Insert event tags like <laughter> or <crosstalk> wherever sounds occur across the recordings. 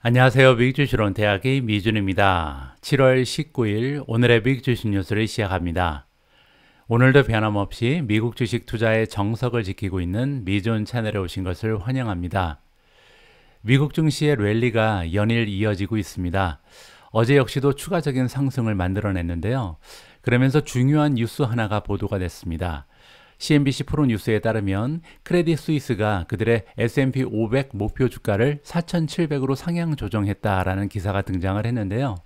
안녕하세요. 미주시론 대학의 미준입니다. 7월 19일 오늘의 미주식 뉴스를 시작합니다. 오늘도 변함없이 미국 주식 투자의 정석을 지키고 있는 미준 채널에 오신 것을 환영합니다. 미국 증시의 랠리가 연일 이어지고 있습니다. 어제 역시도 추가적인 상승을 만들어냈는데요. 그러면서 중요한 뉴스 하나가 보도가 됐습니다. CNBC 프로 뉴스에 따르면 크레딧 스위스가 그들의 S&P 500 목표 주가를 4,700으로 상향 조정했다라는 기사가 등장을 했는데요.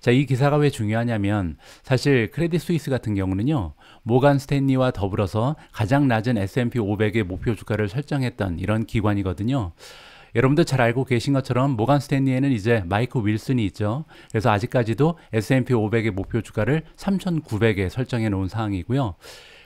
자, 이 기사가 왜 중요하냐면 사실 크레딧 스위스 같은 경우는요. 모간 스탠리와 더불어서 가장 낮은 S&P 500의 목표 주가를 설정했던 이런 기관이거든요. 여러분들 잘 알고 계신 것처럼 모간 스탠리에는 이제 마이크 윌슨이 있죠. 그래서 아직까지도 S&P 500의 목표 주가를 3,900에 설정해 놓은 상황이고요.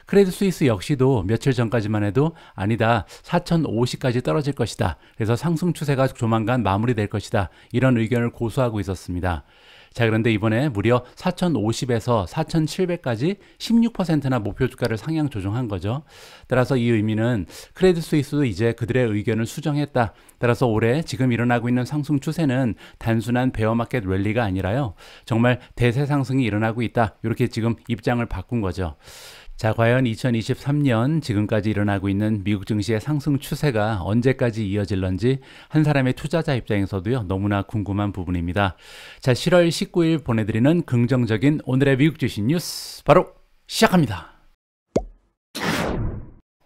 크레딧 스위스 역시도 며칠 전까지만 해도 아니다 4,050까지 떨어질 것이다. 그래서 상승 추세가 조만간 마무리될 것이다. 이런 의견을 고수하고 있었습니다. 자, 그런데 이번에 무려 4,050에서 4,700까지 16%나 목표 주가를 상향 조정한 거죠. 따라서 이 의미는 크레딧 스위스도 이제 그들의 의견을 수정했다. 따라서 올해 지금 일어나고 있는 상승 추세는 단순한 베어마켓 랠리가 아니라요. 정말 대세 상승이 일어나고 있다. 이렇게 지금 입장을 바꾼 거죠. 자, 과연 2023년 지금까지 일어나고 있는 미국 증시의 상승 추세가 언제까지 이어질런지 한 사람의 투자자 입장에서도요, 너무나 궁금한 부분입니다. 자, 7월 19일 보내드리는 긍정적인 오늘의 미국 주식 뉴스 바로 시작합니다.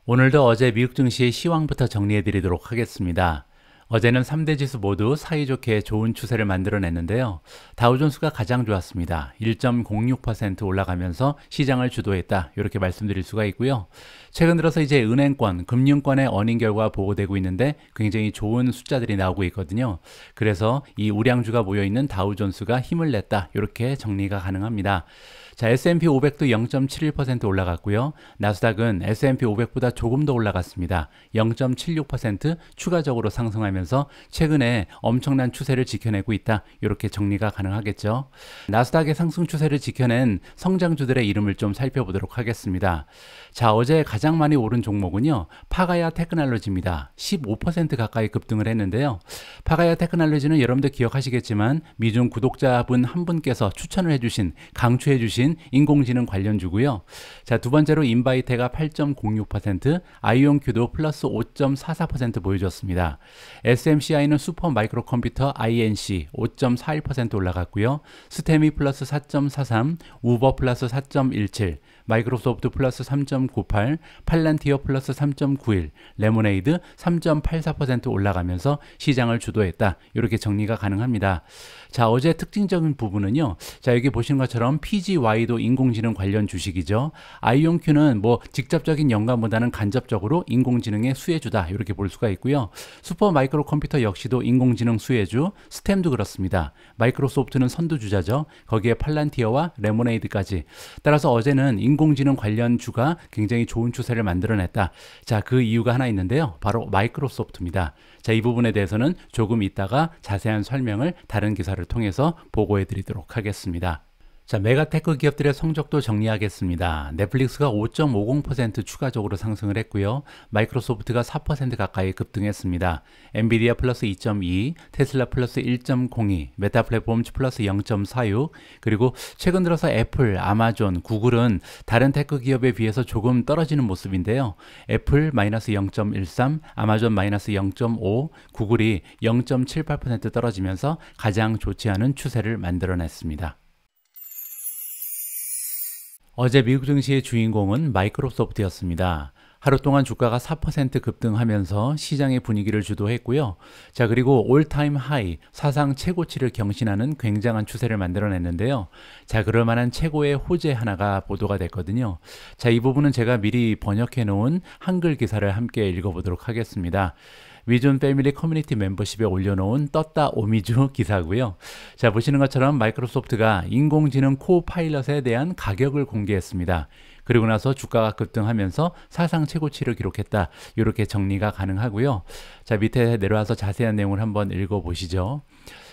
오늘도 어제 미국 증시의 시황부터 정리해드리도록 하겠습니다. 어제는 3대 지수 모두 사이좋게 좋은 추세를 만들어냈는데요. 다우존스가 가장 좋았습니다. 1.06% 올라가면서 시장을 주도했다. 이렇게 말씀드릴 수가 있고요. 최근 들어서 이제 은행권, 금융권의 어닝 결과 보고되고 있는데 굉장히 좋은 숫자들이 나오고 있거든요. 그래서 이 우량주가 모여있는 다우존스가 힘을 냈다. 이렇게 정리가 가능합니다. 자, S&P 500도 0.71% 올라갔고요. 나스닥은 S&P 500보다 조금 더 올라갔습니다. 0.76% 추가적으로 상승하면서 최근에 엄청난 추세를 지켜내고 있다. 이렇게 정리가 가능하겠죠. 나스닥의 상승 추세를 지켜낸 성장주들의 이름을 좀 살펴보도록 하겠습니다. 자, 어제 가장 많이 오른 종목은요. 파가야 테크놀로지입니다. 15% 가까이 급등을 했는데요. 파가야 테크놀로지는 여러분들 기억하시겠지만 미중 구독자분 한 분께서 추천을 해주신 강추해주신 대신 인공지능 관련주고요. 자, 두 번째로 인바이테가 8.06%, 아이온큐도 플러스 5.44% 보여줬습니다. SMCI는 슈퍼 마이크로 컴퓨터 INC 5.41% 올라갔고요. 스템이 플러스 4.43, 우버 플러스 4.17, 마이크로소프트 플러스 3.98, 팔란티어 플러스 3.91, 레모네이드 3.84% 올라가면서 시장을 주도했다. 이렇게 정리가 가능합니다. 자, 어제 특징적인 부분은요. 자, 여기 보시는 것처럼 PGY도 인공지능 관련 주식이죠. i o n q 는뭐 직접적인 연관보다는 간접적으로 인공지능의 수혜주다. 이렇게 볼 수가 있고요. 슈퍼 마이크로 컴퓨터 역시도 인공지능 수혜주, 스템도 그렇습니다. 마이크로소프트는 선두주자죠. 거기에 팔란티어와 레모네이드까지. 따라서 어제는 인 인공지능 관련 주가 굉장히 좋은 추세를 만들어냈다. 자, 그 이유가 하나 있는데요. 바로 마이크로소프트입니다. 자, 이 부분에 대해서는 조금 이따가 자세한 설명을 다른 기사를 통해서 보고해 드리도록 하겠습니다. 자, 메가테크 기업들의 성적도 정리하겠습니다. 넷플릭스가 5.50% 추가적으로 상승을 했고요. 마이크로소프트가 4% 가까이 급등했습니다. 엔비디아 플러스 2.2, 테슬라 플러스 1.02, 메타 플랫폼즈 플러스 0.46, 그리고 최근 들어서 애플, 아마존, 구글은 다른 테크 기업에 비해서 조금 떨어지는 모습인데요. 애플 마이너스 0.13, 아마존 마이너스 0.5, 구글이 0.78% 떨어지면서 가장 좋지 않은 추세를 만들어냈습니다. 어제 미국 증시의 주인공은 마이크로소프트였습니다. 하루 동안 주가가 4% 급등하면서 시장의 분위기를 주도했고요. 자, 그리고 올타임 하이, 사상 최고치를 경신하는 굉장한 추세를 만들어냈는데요. 자, 그럴 만한 최고의 호재 하나가 보도가 됐거든요. 자, 이 부분은 제가 미리 번역해 놓은 한글 기사를 함께 읽어보도록 하겠습니다. 위존 패밀리 커뮤니티 멤버십에 올려놓은 떴다 오미주 <laughs> 기사고요. 자 보시는 것처럼 마이크로소프트가 인공지능 코파일럿에 대한 가격을 공개했습니다. 그리고 나서 주가가 급등하면서 사상 최고치를 기록했다. 이렇게 정리가 가능하고요. 자 밑에 내려와서 자세한 내용을 한번 읽어보시죠.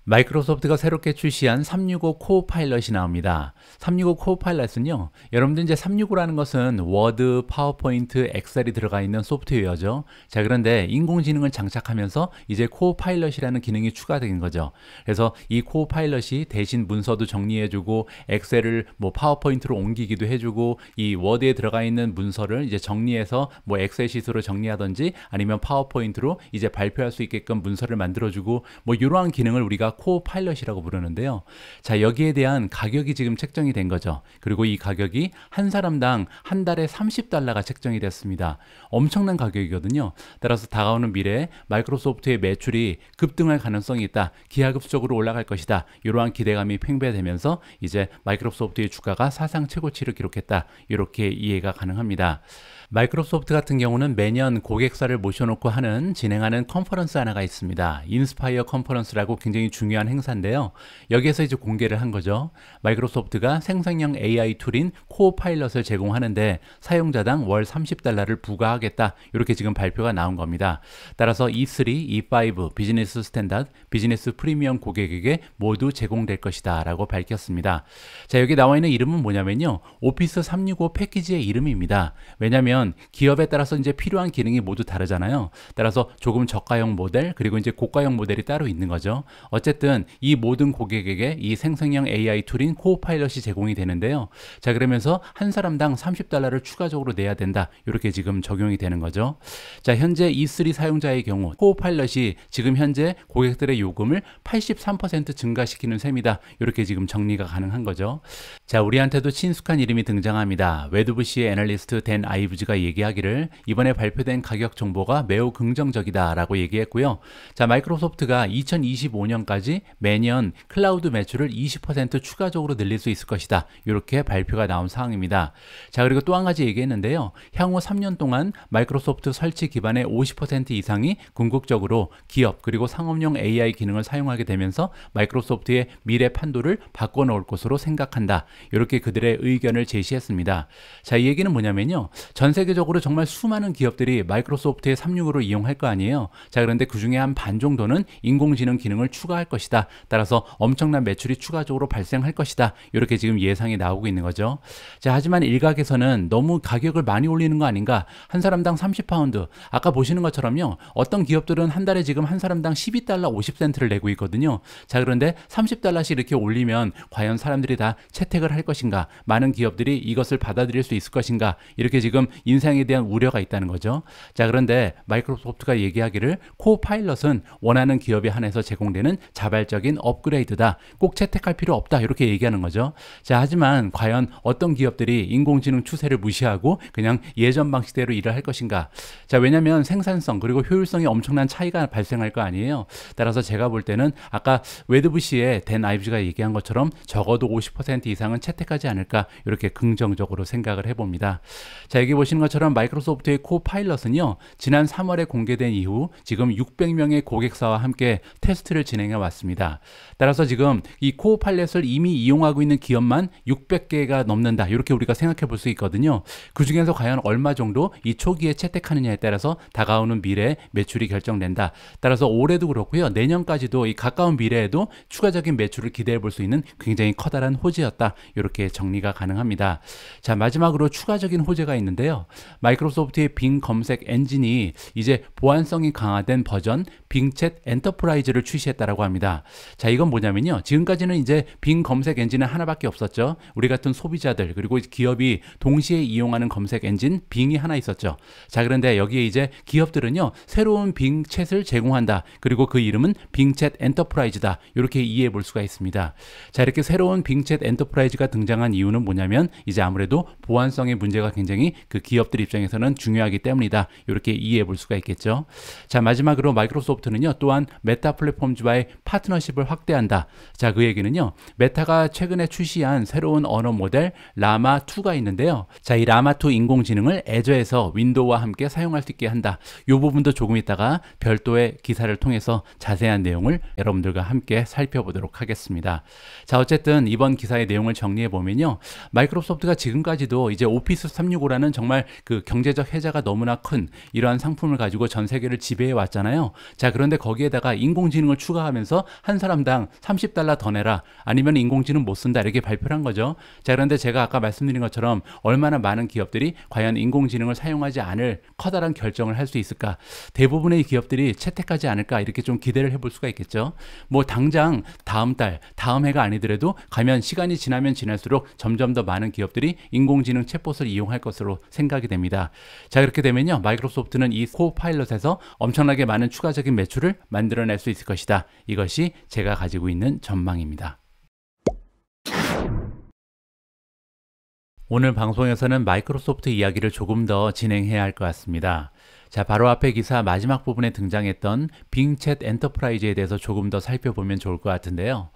마이크로소프트가 새롭게 출시한 365 코어파일럿이 나옵니다. 365 코어파일럿은요, 여러분들 이제 365라는 것은 워드, 파워포인트, 엑셀이 들어가 있는 소프트웨어죠. 자, 그런데 인공지능을 장착하면서 이제 코어파일럿이라는 기능이 추가된 거죠. 그래서 이 코어파일럿이 대신 문서도 정리해주고 엑셀을 뭐 파워포인트로 옮기기도 해주고 이 워드에 들어가 있는 문서를 이제 정리해서 뭐 엑셀 시트로 정리하든지 아니면 파워포인트로 이제 발표할 수 있게끔 문서를 만들어주고 뭐 이러한 기능을 우리가 코어 파일럿이라고 부르는데요. 자, 여기에 대한 가격이 지금 책정이 된 거죠. 그리고 이 가격이 한 사람당 한 달에 30달러가 책정이 됐습니다. 엄청난 가격이거든요. 따라서 다가오는 미래에 마이크로소프트의 매출이 급등할 가능성이 있다. 기하급수적으로 올라갈 것이다. 이러한 기대감이 팽배되면서 이제 마이크로소프트의 주가가 사상 최고치를 기록했다. 이렇게 이해가 가능합니다. 마이크로소프트 같은 경우는 매년 고객사를 모셔놓고 하는 진행하는 컨퍼런스 하나가 있습니다. 인스파이어 컨퍼런스라고 굉장히 중요한 행사인데요. 여기에서 이제 공개를 한 거죠. 마이크로소프트가 생성형 AI 툴인 코어파일럿을 제공하는데 사용자당 월 30달러를 부과하겠다. 이렇게 지금 발표가 나온 겁니다. 따라서 E3, E5, 비즈니스 스탠다드, 비즈니스 프리미엄 고객에게 모두 제공될 것이다 라고 밝혔습니다. 자 여기 나와 있는 이름은 뭐냐면요. 오피스 365 패키지의 이름입니다. 왜냐면 보면 기업에 따라서 이제 필요한 기능이 모두 다르잖아요. 따라서 조금 저가형 모델 그리고 이제 고가형 모델이 따로 있는 거죠. 어쨌든 이 모든 고객에게 이 생성형 AI 툴인 코어파일럿이 제공이 되는데요. 자 그러면서 한 사람당 30달러를 추가적으로 내야 된다. 이렇게 지금 적용이 되는 거죠. 자 현재 E3 사용자의 경우 코어파일럿이 지금 현재 고객들의 요금을 83% 증가시키는 셈이다. 이렇게 지금 정리가 가능한 거죠. 자 우리한테도 친숙한 이름이 등장합니다. 웨드부시의 애널리스트 댄 아이브즈가 제가 얘기하기를 이번에 발표된 가격 정보가 매우 긍정적이다 라고 얘기했고요. 자, 마이크로소프트가 2025년까지 매년 클라우드 매출을 20% 추가적으로 늘릴 수 있을 것이다. 이렇게 발표가 나온 상황입니다. 자, 그리고 또 한 가지 얘기했는데요. 향후 3년 동안 마이크로소프트 설치 기반의 50% 이상이 궁극적으로 기업 그리고 상업용 AI 기능을 사용하게 되면서 마이크로소프트의 미래 판도를 바꿔놓을 것으로 생각한다. 이렇게 그들의 의견을 제시했습니다. 자, 이 얘기는 뭐냐면요. 전세 세계적으로 정말 수많은 기업들이 마이크로소프트의 365를 이용할 거 아니에요. 자, 그런데 그 중에 한 반 정도는 인공지능 기능을 추가할 것이다. 따라서 엄청난 매출이 추가적으로 발생할 것이다. 이렇게 지금 예상이 나오고 있는 거죠. 자, 하지만 일각에서는 너무 가격을 많이 올리는 거 아닌가? 한 사람당 30파운드. 아까 보시는 것처럼요. 어떤 기업들은 한 달에 지금 한 사람당 12달러 50센트를 내고 있거든요. 자, 그런데 30달러씩 이렇게 올리면 과연 사람들이 다 채택을 할 것인가? 많은 기업들이 이것을 받아들일 수 있을 것인가? 이렇게 지금 인상에 대한 우려가 있다는 거죠. 자, 그런데 마이크로소프트가 얘기하기를 코파일럿은 원하는 기업에 한해서 제공되는 자발적인 업그레이드다. 꼭 채택할 필요 없다. 이렇게 얘기하는 거죠. 자, 하지만 과연 어떤 기업들이 인공지능 추세를 무시하고 그냥 예전 방식대로 일을 할 것인가? 자, 왜냐면 생산성 그리고 효율성이 엄청난 차이가 발생할 거 아니에요. 따라서 제가 볼 때는 아까 웨드부시의 댄 아이브즈가 얘기한 것처럼 적어도 50% 이상은 채택하지 않을까 이렇게 긍정적으로 생각을 해봅니다. 자, 여기 보시 보시는 것처럼 마이크로소프트의 코파일럿은요, 지난 3월에 공개된 이후 지금 600명의 고객사와 함께 테스트를 진행해 왔습니다. 따라서 지금 이 코어 팔렛을 이미 이용하고 있는 기업만 600개가 넘는다. 이렇게 우리가 생각해 볼 수 있거든요. 그 중에서 과연 얼마 정도 이 초기에 채택하느냐에 따라서 다가오는 미래 의 매출이 결정된다. 따라서 올해도 그렇고요. 내년까지도 이 가까운 미래에도 추가적인 매출을 기대해 볼 수 있는 굉장히 커다란 호재였다. 이렇게 정리가 가능합니다. 자, 마지막으로 추가적인 호재가 있는데요. 마이크로소프트의 빙 검색 엔진이 이제 보안성이 강화된 버전 빙챗 엔터프라이즈를 출시했다라고 합니다. 자, 이건 뭐냐면요. 지금까지는 이제 빈 검색 엔진은 하나밖에 없었죠. 우리 같은 소비자들 그리고 기업이 동시에 이용하는 검색 엔진 빙이 하나 있었죠. 자 그런데 여기에 이제 기업들은요. 새로운 빙 챗을 제공한다. 그리고 그 이름은 빙챗 엔터프라이즈다. 이렇게 이해해 볼 수가 있습니다. 자 이렇게 새로운 빙챗 엔터프라이즈가 등장한 이유는 뭐냐면 이제 아무래도 보안성의 문제가 굉장히 그 기업들 입장에서는 중요하기 때문이다. 이렇게 이해해 볼 수가 있겠죠. 자 마지막으로 마이크로소프트는요. 또한 메타 플랫폼즈와의 파트너십을 확대한 한다. 자, 그 얘기는요. 메타가 최근에 출시한 새로운 언어 모델 라마2가 있는데요. 자, 이 라마2 인공지능을 애저에서 윈도우와 함께 사용할 수 있게 한다. 요 부분도 조금 있다가 별도의 기사를 통해서 자세한 내용을 여러분들과 함께 살펴보도록 하겠습니다. 자, 어쨌든 이번 기사의 내용을 정리해 보면요. 마이크로소프트가 지금까지도 이제 오피스 365라는 정말 그 경제적 해자가 너무나 큰 이러한 상품을 가지고 전 세계를 지배해 왔잖아요. 자, 그런데 거기에다가 인공지능을 추가하면서 한 사람당 30달러 더 내라 아니면 인공지능 못 쓴다 이렇게 발표를 한 거죠. 자 그런데 제가 아까 말씀드린 것처럼 얼마나 많은 기업들이 과연 인공지능을 사용하지 않을 커다란 결정을 할 수 있을까 대부분의 기업들이 채택하지 않을까 이렇게 좀 기대를 해볼 수가 있겠죠. 뭐 당장 다음 달 다음 해가 아니더라도 가면 시간이 지나면 지날수록 점점 더 많은 기업들이 인공지능 챗봇을 이용할 것으로 생각이 됩니다. 자 그렇게 되면요 마이크로소프트는 이 코파일럿에서 엄청나게 많은 추가적인 매출을 만들어낼 수 있을 것이다. 이것이 제가 가진 가지고 있는 전망입니다. 오늘 방송에서는 마이크로소프트 이야기를 조금 더 진행해야 할 것 같습니다. 자, 바로 앞에 기사 마지막 부분에 등장했던 빙챗 엔터프라이즈에 대해서 조금 더 살펴보면 좋을 것 같은데요.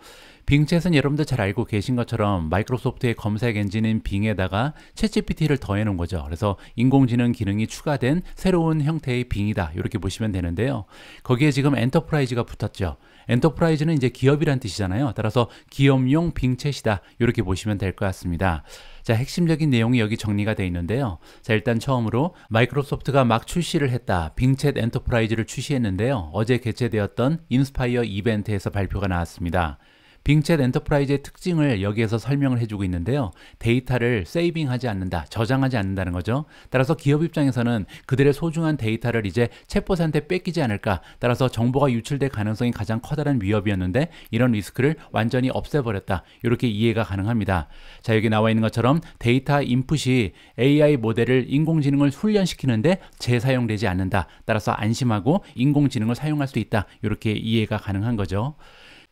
빙챗은 여러분들 잘 알고 계신 것처럼 마이크로소프트의 검색 엔진인 빙에다가 챗GPT를 더해 놓은 거죠. 그래서 인공지능 기능이 추가된 새로운 형태의 빙이다. 이렇게 보시면 되는데요. 거기에 지금 엔터프라이즈가 붙었죠. 엔터프라이즈는 이제 기업이란 뜻이잖아요. 따라서 기업용 빙챗이다. 이렇게 보시면 될 것 같습니다. 자, 핵심적인 내용이 여기 정리가 되어 있는데요. 자, 일단 처음으로 마이크로소프트가 막 출시를 했다. 빙챗 엔터프라이즈를 출시했는데요. 어제 개최되었던 인스파이어 이벤트에서 발표가 나왔습니다. 빙챗 엔터프라이즈의 특징을 여기에서 설명을 해주고 있는데요. 데이터를 세이빙하지 않는다, 저장하지 않는다는 거죠. 따라서 기업 입장에서는 그들의 소중한 데이터를 이제 챗봇한테 뺏기지 않을까. 따라서 정보가 유출될 가능성이 가장 커다란 위협이었는데 이런 리스크를 완전히 없애버렸다. 이렇게 이해가 가능합니다. 자 여기 나와 있는 것처럼 데이터 인풋이 AI 모델을 인공지능을 훈련시키는데 재사용되지 않는다. 따라서 안심하고 인공지능을 사용할 수 있다. 이렇게 이해가 가능한 거죠.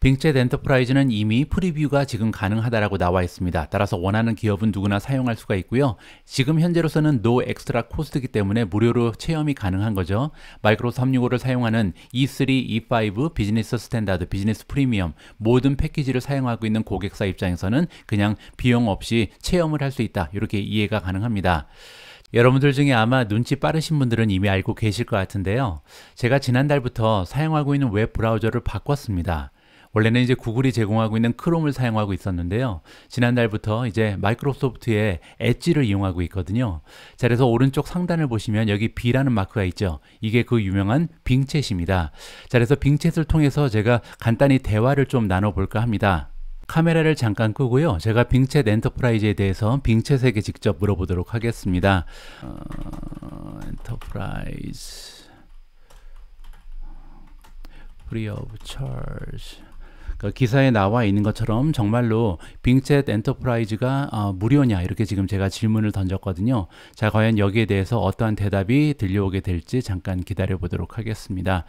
빙챗 엔터프라이즈는 이미 프리뷰가 지금 가능하다라고 나와 있습니다. 따라서 원하는 기업은 누구나 사용할 수가 있고요. 지금 현재로서는 노 엑스트라 코스트기 때문에 무료로 체험이 가능한 거죠. 마이크로 365를 사용하는 E3, E5, 비즈니스 스탠다드, 비즈니스 프리미엄 모든 패키지를 사용하고 있는 고객사 입장에서는 그냥 비용 없이 체험을 할 수 있다. 이렇게 이해가 가능합니다. 여러분들 중에 아마 눈치 빠르신 분들은 이미 알고 계실 것 같은데요. 제가 지난달부터 사용하고 있는 웹 브라우저를 바꿨습니다. 원래는 이제 구글이 제공하고 있는 크롬을 사용하고 있었는데요. 지난달부터 이제 마이크로소프트의 엣지를 이용하고 있거든요. 자, 그래서 오른쪽 상단을 보시면 여기 B라는 마크가 있죠. 이게 그 유명한 빙챗입니다. 자, 그래서 빙챗을 통해서 제가 간단히 대화를 좀 나눠볼까 합니다. 카메라를 잠깐 끄고요. 제가 빙챗 엔터프라이즈에 대해서 빙챗에게 직접 물어보도록 하겠습니다. 어, 엔터프라이즈 프리 오브 차지 그 기사에 나와 있는 것처럼 정말로 빙챗 엔터프라이즈가 어, 무료냐 이렇게 지금 제가 질문을 던졌거든요. 자 과연 여기에 대해서 어떠한 대답이 들려오게 될지 잠깐 기다려 보도록 하겠습니다.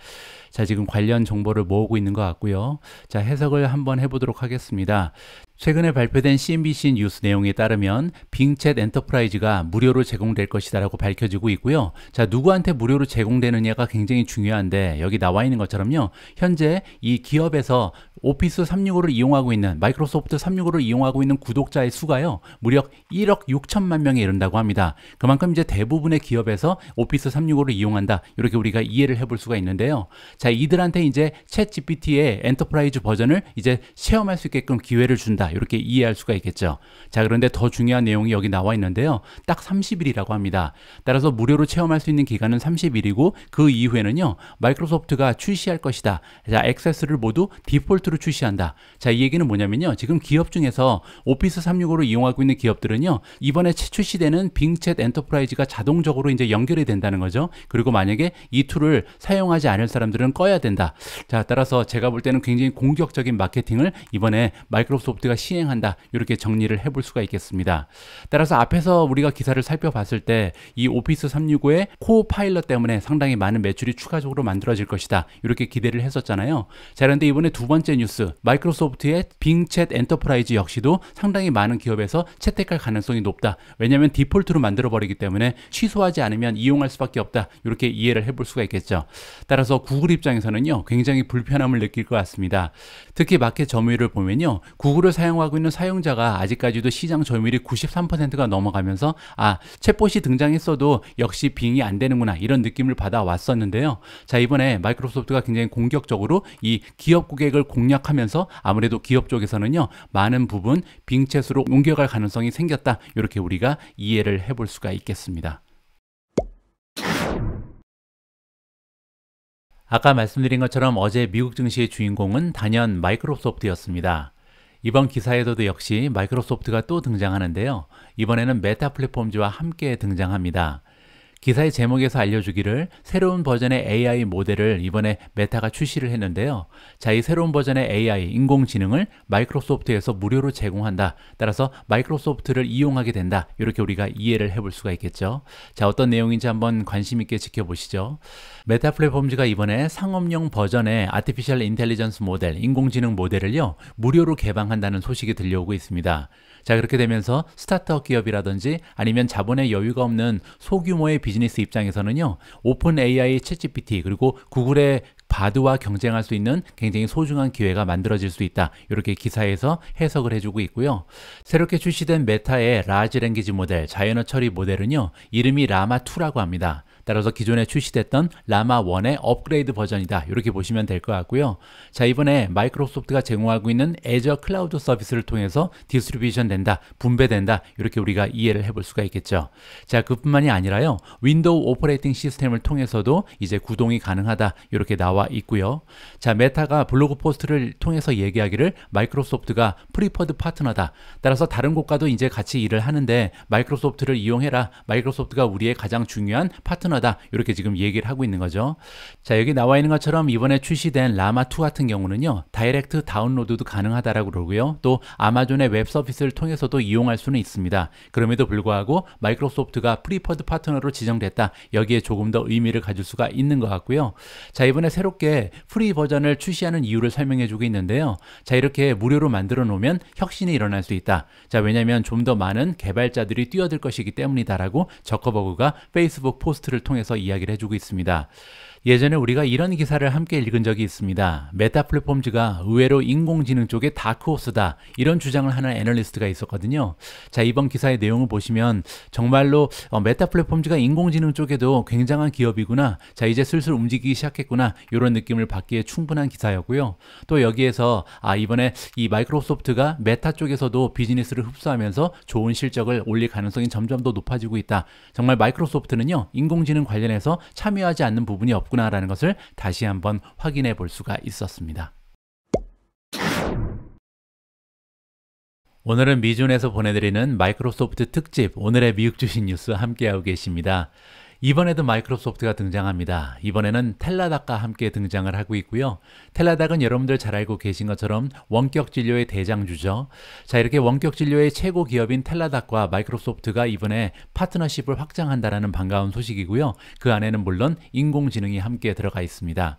자 지금 관련 정보를 모으고 있는 것 같고요. 자 해석을 한번 해보도록 하겠습니다. 최근에 발표된 CNBC 뉴스 내용에 따르면 빙챗 엔터프라이즈가 무료로 제공될 것이다라고 밝혀지고 있고요. 자, 누구한테 무료로 제공되느냐가 굉장히 중요한데 여기 나와 있는 것처럼요. 현재 이 기업에서 오피 오피스 365를 이용하고 있는 마이크로소프트 365를 이용하고 있는 구독자의 수가요. 무려 1억 6천만 명에 이른다고 합니다. 그만큼 이제 대부분의 기업에서 오피스 365를 이용한다. 이렇게 우리가 이해를 해볼 수가 있는데요. 자, 이들한테 이제 챗 GPT의 엔터프라이즈 버전을 이제 체험할 수 있게끔 기회를 준다. 이렇게 이해할 수가 있겠죠. 자, 그런데 더 중요한 내용이 여기 나와 있는데요. 딱 30일이라고 합니다. 따라서 무료로 체험할 수 있는 기간은 30일이고 그 이후에는요. 마이크로소프트가 출시할 것이다. 자, 액세스를 모두 디폴트로 출시 출시한다. 자, 이 얘기는 뭐냐면요. 지금 기업 중에서 오피스 365를 이용하고 있는 기업들은요. 이번에 출시되는 빙챗 엔터프라이즈가 자동적으로 이제 연결이 된다는 거죠. 그리고 만약에 이 툴을 사용하지 않을 사람들은 꺼야 된다. 자, 따라서 제가 볼 때는 굉장히 공격적인 마케팅을 이번에 마이크로소프트가 시행한다. 이렇게 정리를 해볼 수가 있겠습니다. 따라서 앞에서 우리가 기사를 살펴봤을 때 이 오피스 365의 코파일럿 때문에 상당히 많은 매출이 추가적으로 만들어질 것이다. 이렇게 기대를 했었잖아요. 자, 그런데 이번에 두 번째 뉴스 서비스, 마이크로소프트의 빙챗 엔터프라이즈 역시도 상당히 많은 기업에서 채택할 가능성이 높다. 왜냐하면 디폴트로 만들어버리기 때문에 취소하지 않으면 이용할 수밖에 없다. 이렇게 이해를 해볼 수가 있겠죠. 따라서 구글 입장에서는요, 굉장히 불편함을 느낄 것 같습니다. 특히 마켓 점유율을 보면요, 구글을 사용하고 있는 사용자가 아직까지도 시장 점유율이 93%가 넘어가면서 아, 챗봇이 등장했어도 역시 빙이 안 되는구나 이런 느낌을 받아왔었는데요. 자, 이번에 마이크로소프트가 굉장히 공격적으로 이 기업 고객을 공략 하락하면서 아무래도 기업 쪽에서는요 많은 부분 빙채수로 옮겨갈 가능성이 생겼다 이렇게 우리가 이해를 해볼 수가 있겠습니다. 아까 말씀드린 것처럼 어제 미국 증시의 주인공은 단연 마이크로소프트였습니다. 이번 기사에서도 역시 마이크로소프트가 또 등장하는데요. 이번에는 메타 플랫폼즈와 함께 등장합니다. 기사의 제목에서 알려주기를 새로운 버전의 AI 모델을 이번에 메타가 출시를 했는데요. 자, 이 새로운 버전의 AI, 인공지능을 마이크로소프트에서 무료로 제공한다. 따라서 마이크로소프트를 이용하게 된다. 이렇게 우리가 이해를 해볼 수가 있겠죠. 자, 어떤 내용인지 한번 관심 있게 지켜보시죠. 메타 플랫폼즈가 이번에 상업용 버전의 아티피셜 인텔리전스 모델, 인공지능 모델을요, 무료로 개방한다는 소식이 들려오고 있습니다. 자, 그렇게 되면서 스타트업 기업이라든지 아니면 자본의 여유가 없는 소규모의 비즈니스 입장에서는요. 오픈 AI, 챗GPT 그리고 구글의 바드와 경쟁할 수 있는 굉장히 소중한 기회가 만들어질 수 있다. 이렇게 기사에서 해석을 해주고 있고요. 새롭게 출시된 메타의 라지 랭귀지 모델, 자연어 처리 모델은요. 이름이 라마2라고 합니다. 따라서 기존에 출시됐던 라마 1의 업그레이드 버전이다. 이렇게 보시면 될 것 같고요. 자, 이번에 마이크로소프트가 제공하고 있는 애저 클라우드 서비스를 통해서 디스트리뷰션 된다, 분배된다. 이렇게 우리가 이해를 해볼 수가 있겠죠. 자, 그뿐만이 아니라요. 윈도우 오퍼레이팅 시스템을 통해서도 이제 구동이 가능하다. 이렇게 나와 있고요. 자, 메타가 블로그 포스트를 통해서 얘기하기를 마이크로소프트가 프리퍼드 파트너다. 따라서 다른 곳과도 이제 같이 일을 하는데 마이크로소프트를 이용해라. 마이크로소프트가 우리의 가장 중요한 파트너 편하다 이렇게 지금 얘기를 하고 있는 거죠. 자 여기 나와 있는 것처럼 이번에 출시된 라마2 같은 경우는요 다이렉트 다운로드도 가능하다라고 그러고요 또 아마존의 웹 서비스를 통해서도 이용할 수는 있습니다. 그럼에도 불구하고 마이크로소프트가 프리퍼드 파트너로 지정됐다 여기에 조금 더 의미를 가질 수가 있는 것 같고요. 자 이번에 새롭게 프리 버전을 출시하는 이유를 설명해 주고 있는데요. 자 이렇게 무료로 만들어 놓으면 혁신이 일어날 수 있다. 자 왜냐하면 좀 더 많은 개발자들이 뛰어들 것이기 때문이다라고 저커버그가 페이스북 포스트를 통해서 이야기를 해주고 있습니다. 예전에 우리가 이런 기사를 함께 읽은 적이 있습니다. 메타 플랫폼즈가 의외로 인공지능 쪽에 다크호스다 이런 주장을 하는 애널리스트가 있었거든요. 자 이번 기사의 내용을 보시면 정말로 어, 메타 플랫폼즈가 인공지능 쪽에도 굉장한 기업이구나 자 이제 슬슬 움직이기 시작했구나 이런 느낌을 받기에 충분한 기사였고요. 또 여기에서 아 이번에 이 마이크로소프트가 메타 쪽에서도 비즈니스를 흡수하면서 좋은 실적을 올릴 가능성이 점점 더 높아지고 있다. 정말 마이크로소프트는요 인공지능 관련해서 참여하지 않는 부분이 없고 있구나라는 것을 다시 한번 확인해 볼 수가 있었습니다. 오늘은 미준에서 보내드리는 마이크로소프트 특집 오늘의 미국 주식 뉴스 함께하고 계십니다. 이번에도 마이크로소프트가 등장합니다. 이번에는 텔라닥과 함께 등장을 하고 있고요. 텔라닥은 여러분들 잘 알고 계신 것처럼 원격 진료의 대장주죠. 자, 이렇게 원격 진료의 최고 기업인 텔라닥과 마이크로소프트가 이번에 파트너십을 확장한다라는 반가운 소식이고요. 그 안에는 물론 인공지능이 함께 들어가 있습니다.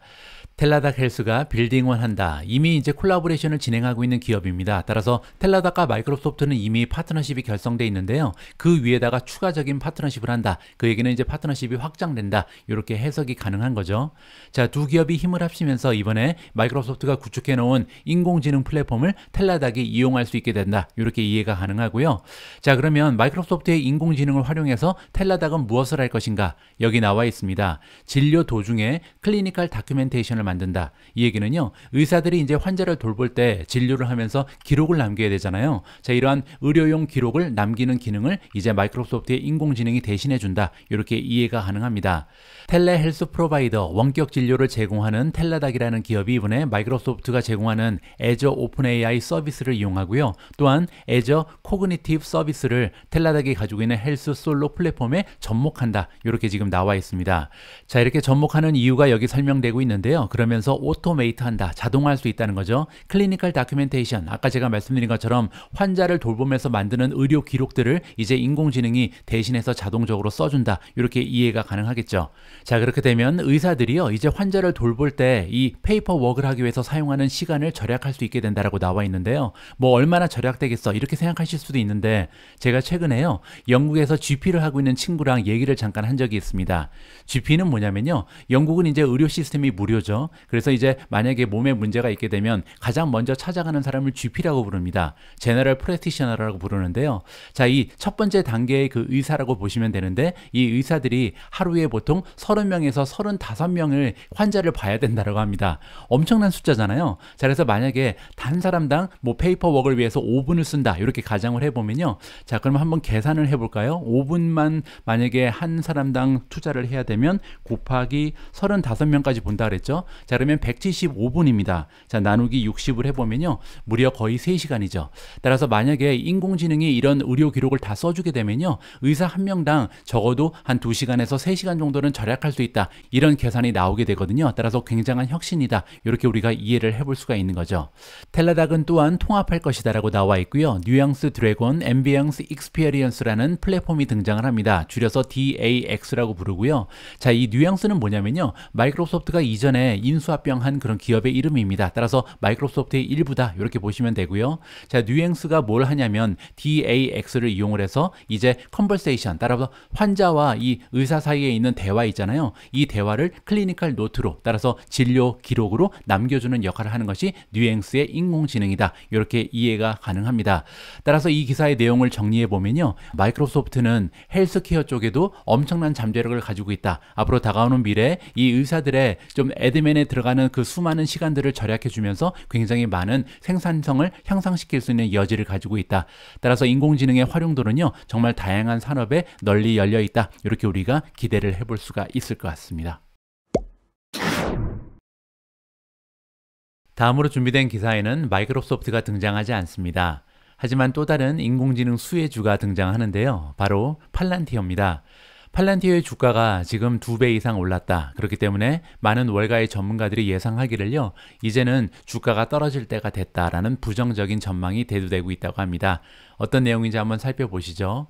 텔라닥 헬스가 빌딩원 한다. 이미 이제 콜라보레이션을 진행하고 있는 기업입니다. 따라서 텔라닥과 마이크로소프트는 이미 파트너십이 결성돼 있는데요. 그 위에다가 추가적인 파트너십을 한다. 그 얘기는 이제 파트너십이 확장된다. 이렇게 해석이 가능한 거죠. 자, 두 기업이 힘을 합치면서 이번에 마이크로소프트가 구축해 놓은 인공지능 플랫폼을 텔라닥이 이용할 수 있게 된다. 이렇게 이해가 가능하고요. 자, 그러면 마이크로소프트의 인공지능을 활용해서 텔라닥은 무엇을 할 것인가? 여기 나와 있습니다. 진료 도중에 클리니컬 다큐멘테이션을 만든다. 이 얘기는요, 의사들이 이제 환자를 돌볼 때 진료를 하면서 기록을 남겨야 되잖아요. 자, 이러한 의료용 기록을 남기는 기능을 이제 마이크로소프트의 인공지능이 대신해준다. 이렇게 이해가 가능합니다. 텔레헬스 프로바이더 원격 진료를 제공하는 텔라닥이라는 기업이 이번에 마이크로소프트가 제공하는 애저 오픈 AI 서비스를 이용하고요. 또한 애저 코그니티브 서비스를 텔라닥이 가지고 있는 헬스 솔로 플랫폼에 접목한다. 이렇게 지금 나와 있습니다. 자, 이렇게 접목하는 이유가 여기 설명되고 있는데요. 그러면서 오토메이트한다, 자동화할 수 있다는 거죠. 클리니컬 다큐멘테이션, 아까 제가 말씀드린 것처럼 환자를 돌보면서 만드는 의료 기록들을 이제 인공지능이 대신해서 자동적으로 써준다. 이렇게 이해가 가능하겠죠. 자, 그렇게 되면 의사들이요, 이제 환자를 돌볼 때 이 페이퍼 워크를 하기 위해서 사용하는 시간을 절약할 수 있게 된다라고 나와 있는데요. 뭐 얼마나 절약되겠어 이렇게 생각하실 수도 있는데 제가 최근에요, 영국에서 GP를 하고 있는 친구랑 얘기를 잠깐 한 적이 있습니다. GP는 뭐냐면요, 영국은 이제 의료 시스템이 무료죠. 그래서 이제 만약에 몸에 문제가 있게 되면 가장 먼저 찾아가는 사람을 GP라고 부릅니다. 제너럴 프랙티셔너라고 부르는데요. 자, 이 첫 번째 단계의 그 의사라고 보시면 되는데 이 의사들이 하루에 보통 30명에서 35명을 환자를 봐야 된다고 합니다. 엄청난 숫자잖아요. 자, 그래서 만약에 단 사람당 뭐 페이퍼웍을 위해서 5분을 쓴다. 이렇게 가정을 해 보면요. 자, 그럼 한번 계산을 해 볼까요? 5분만 만약에 한 사람당 투자를 해야 되면 곱하기 35명까지 본다 그랬죠. 자, 그러면 175분입니다. 자, 나누기 60을 해보면요. 무려 거의 3시간이죠. 따라서 만약에 인공지능이 이런 의료 기록을 다 써주게 되면요. 의사 한 명당 적어도 한 2시간에서 3시간 정도는 절약할 수 있다. 이런 계산이 나오게 되거든요. 따라서 굉장한 혁신이다. 이렇게 우리가 이해를 해볼 수가 있는 거죠. 텔라닥은 또한 통합할 것이다 라고 나와 있고요. 뉴앙스 드래곤, 엠비앙스 익스피리언스라는 어 플랫폼이 등장을 합니다. 줄여서 DAX라고 부르고요. 자, 이 뉴앙스는 뭐냐면요. 마이크로소프트가 이전에 인수합병한 그런 기업의 이름입니다. 따라서 마이크로소프트의 일부다 이렇게 보시면 되고요. 자, 뉴행스가 뭘 하냐면 DAX를 이용을 해서 이제 컨버세이션 따라서 환자와 이 의사 사이에 있는 대화 있잖아요. 이 대화를 클리니컬 노트로 따라서 진료 기록으로 남겨주는 역할을 하는 것이 뉴행스의 인공지능이다. 이렇게 이해가 가능합니다. 따라서 이 기사의 내용을 정리해 보면요. 마이크로소프트는 헬스케어 쪽에도 엄청난 잠재력을 가지고 있다. 앞으로 다가오는 미래 이 의사들의 좀에드맨 도메에 들어가는 그 수많은 시간들을 절약해 주면서 굉장히 많은 생산성을 향상시킬 수 있는 여지를 가지고 있다. 따라서 인공지능의 활용도는요. 정말 다양한 산업에 널리 열려 있다. 이렇게 우리가 기대를 해볼 수가 있을 것 같습니다. 다음으로 준비된 기사에는 마이크로소프트가 등장하지 않습니다. 하지만 또 다른 인공지능 수혜주가 등장하는데요. 바로 팔란티어입니다. 팔란티어의 주가가 지금 두 배 이상 올랐다. 그렇기 때문에 많은 월가의 전문가들이 예상하기를요. 이제는 주가가 떨어질 때가 됐다라는 부정적인 전망이 대두되고 있다고 합니다. 어떤 내용인지 한번 살펴보시죠.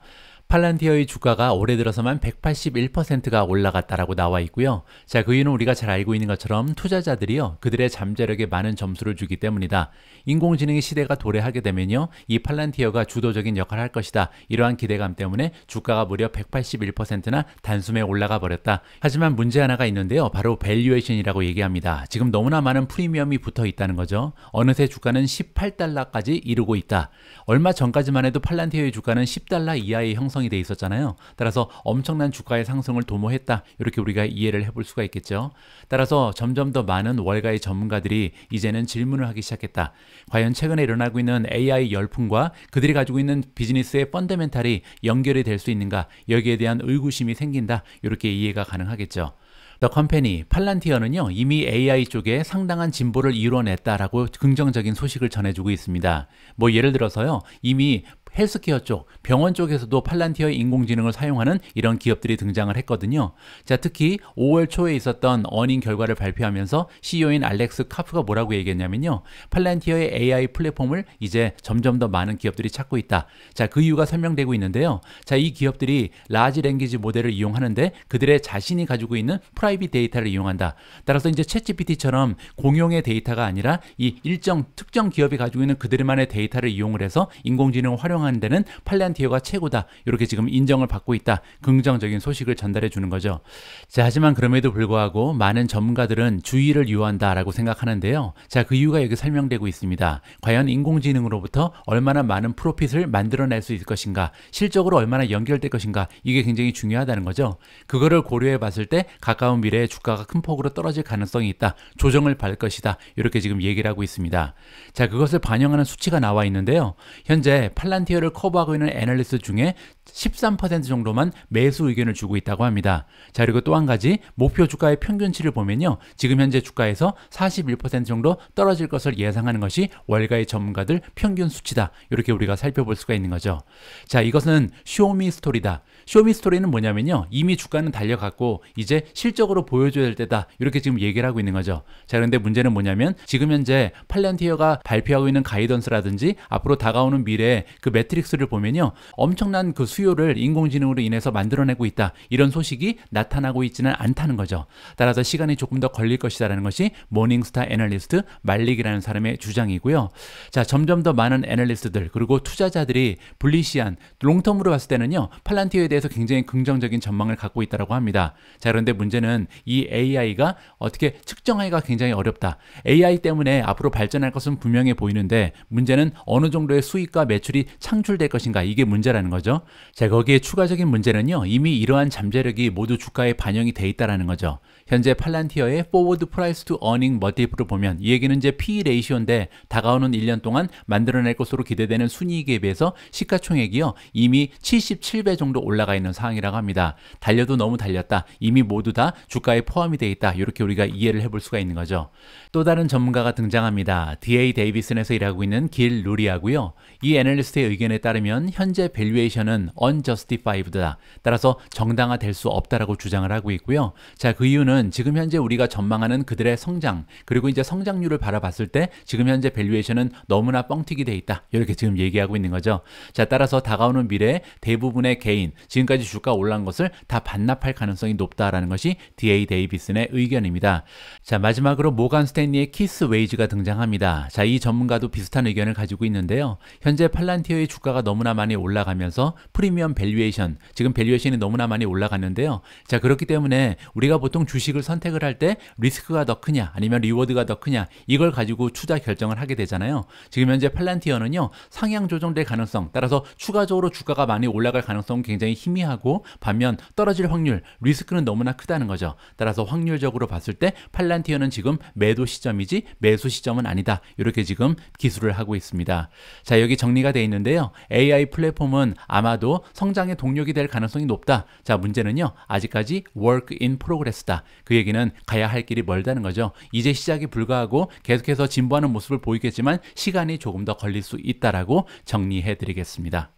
팔란티어의 주가가 올해 들어서만 181%가 올라갔다라고 나와 있고요. 자, 그 이유는 우리가 잘 알고 있는 것처럼 투자자들이요. 그들의 잠재력에 많은 점수를 주기 때문이다. 인공지능의 시대가 도래하게 되면요. 이 팔란티어가 주도적인 역할을 할 것이다. 이러한 기대감 때문에 주가가 무려 181%나 단숨에 올라가 버렸다. 하지만 문제 하나가 있는데요. 바로 밸류에이션이라고 얘기합니다. 지금 너무나 많은 프리미엄이 붙어 있다는 거죠. 어느새 주가는 18달러까지 이르고 있다. 얼마 전까지만 해도 팔란티어의 주가는 10달러 이하의 형성 형성이 돼 있었잖아요. 따라서 엄청난 주가의 상승을 도모했다. 이렇게 우리가 이해를 해볼 수가 있겠죠. 따라서 점점 더 많은 월가의 전문가들이 이제는 질문을 하기 시작했다. 과연 최근에 일어나고 있는 AI 열풍과 그들이 가지고 있는 비즈니스의 펀더멘탈이 연결이 될 수 있는가 여기에 대한 의구심이 생긴다. 이렇게 이해가 가능하겠죠. 더 컴퍼니 팔란티어는요 이미 AI 쪽에 상당한 진보를 이뤄냈다라고 긍정적인 소식을 전해주고 있습니다. 뭐 예를 들어서요 이미 헬스케어 쪽, 병원 쪽에서도 팔란티어의 인공지능을 사용하는 이런 기업들이 등장을 했거든요. 자, 특히 5월 초에 있었던 어닝 결과를 발표하면서 CEO인 알렉스 카프가 뭐라고 얘기했냐면요. 팔란티어의 AI 플랫폼을 이제 점점 더 많은 기업들이 찾고 있다. 자, 그 이유가 설명되고 있는데요. 자, 이 기업들이 라지 랭귀지 모델을 이용하는데 그들의 자신이 가지고 있는 프라이빗 데이터를 이용한다. 따라서 이제 챗GPT처럼 공용의 데이터가 아니라 이 일정 특정 기업이 가지고 있는 그들만의 데이터를 이용을 해서 인공지능을 활용하는 해당하는 데는 팔란티어가 최고다. 이렇게 지금 인정을 받고 있다. 긍정적인 소식을 전달해 주는 거죠. 자, 하지만 그럼에도 불구하고 많은 전문가들은 주의를 요한다라고 생각하는데요. 자, 그 이유가 여기 설명되고 있습니다. 과연 인공지능으로부터 얼마나 많은 프로핏을 만들어낼 수 있을 것인가, 실적으로 얼마나 연결될 것인가, 이게 굉장히 중요하다는 거죠. 그거를 고려해 봤을 때 가까운 미래에 주가가 큰 폭으로 떨어질 가능성이 있다. 조정을 받을 것이다. 이렇게 지금 얘기를 하고 있습니다. 자, 그것을 반영하는 수치가 나와 있는데요. 현재 팔란티어 스퀘어를 커버하고 있는 애널리스트 중에 13% 정도만 매수 의견을 주고 있다고 합니다. 자 그리고 또 한 가지 목표 주가의 평균치를 보면요. 지금 현재 주가에서 41% 정도 떨어질 것을 예상하는 것이 월가의 전문가들 평균 수치다. 이렇게 우리가 살펴볼 수가 있는 거죠. 자 이것은 쇼미 스토리다. 쇼미 스토리는 뭐냐면요. 이미 주가는 달려갔고 이제 실적으로 보여줘야 될 때다. 이렇게 지금 얘기를 하고 있는 거죠. 자 그런데 문제는 뭐냐면 지금 현재 팔렌티어가 발표하고 있는 가이던스라든지 앞으로 다가오는 미래의 그 매트릭스를 보면요. 엄청난 그 수요 수요를 인공지능으로 인해서 만들어내고 있다 이런 소식이 나타나고 있지는 않다는 거죠. 따라서 시간이 조금 더 걸릴 것이다라는 것이 모닝스타 애널리스트 말릭이라는 사람의 주장이고요. 자 점점 더 많은 애널리스트들 그리고 투자자들이 블리시안 롱텀으로 봤을 때는요 팔란티어에 대해서 굉장히 긍정적인 전망을 갖고 있다라고 합니다. 자 그런데 문제는 이 AI가 어떻게 측정하기가 굉장히 어렵다. AI 때문에 앞으로 발전할 것은 분명해 보이는데 문제는 어느 정도의 수익과 매출이 창출될 것인가 이게 문제라는 거죠. 자, 거기에 추가적인 문제는요. 이미 이러한 잠재력이 모두 주가에 반영이 돼 있다라는 거죠. 현재 팔란티어의 포워드 프라이스 투 어닝 머티플을 보면 이 얘기는 이제 PE 레이시오인데 다가오는 1년 동안 만들어낼 것으로 기대되는 순이익에 비해서 시가총액이요 이미 77배 정도 올라가 있는 상황이라고 합니다. 달려도 너무 달렸다. 이미 모두 다 주가에 포함이 돼 있다. 이렇게 우리가 이해를 해볼 수가 있는 거죠. 또 다른 전문가가 등장합니다. DA 데이비슨에서 일하고 있는 길 루리하고요. 이 애널리스트의 의견에 따르면 현재 밸류에이션은 unjustified다. 따라서 정당화될 수 없다라고 주장을 하고 있고요. 자, 그 이유는 부분은 지금 현재 우리가 전망하는 그들의 성장 그리고 이제 성장률을 바라봤을 때 지금 현재 밸류에이션은 너무나 뻥튀기 돼 있다 이렇게 지금 얘기하고 있는 거죠 자 따라서 다가오는 미래에 대부분의 개인 지금까지 주가 올라온 것을 다 반납할 가능성이 높다라는 것이 DA 데이비슨의 의견입니다 자 마지막으로 모간 스탠리의 키스 웨이즈가 등장합니다 자 이 전문가도 비슷한 의견을 가지고 있는데요 현재 팔란티어의 주가가 너무나 많이 올라가면서 프리미엄 밸류에이션 지금 밸류에이션이 너무나 많이 올라갔는데요 자 그렇기 때문에 우리가 보통 주식 주식을 선택을 할 때 리스크가 더 크냐 아니면 리워드가 더 크냐 이걸 가지고 투자 결정을 하게 되잖아요. 지금 현재 팔란티어는요 상향 조정될 가능성 따라서 추가적으로 주가가 많이 올라갈 가능성은 굉장히 희미하고 반면 떨어질 확률 리스크는 너무나 크다는 거죠. 따라서 확률적으로 봤을 때 팔란티어는 지금 매도 시점이지 매수 시점은 아니다 이렇게 지금 기술을 하고 있습니다. 자 여기 정리가 돼 있는데요. AI 플랫폼은 아마도 성장의 동력이 될 가능성이 높다. 자 문제는요 아직까지 work in progress다. 그 얘기는 가야 할 길이 멀다는 거죠. 이제 시작이 불과하고 계속해서 진보하는 모습을 보이겠지만 시간이 조금 더 걸릴 수 있다라고 정리해 드리겠습니다.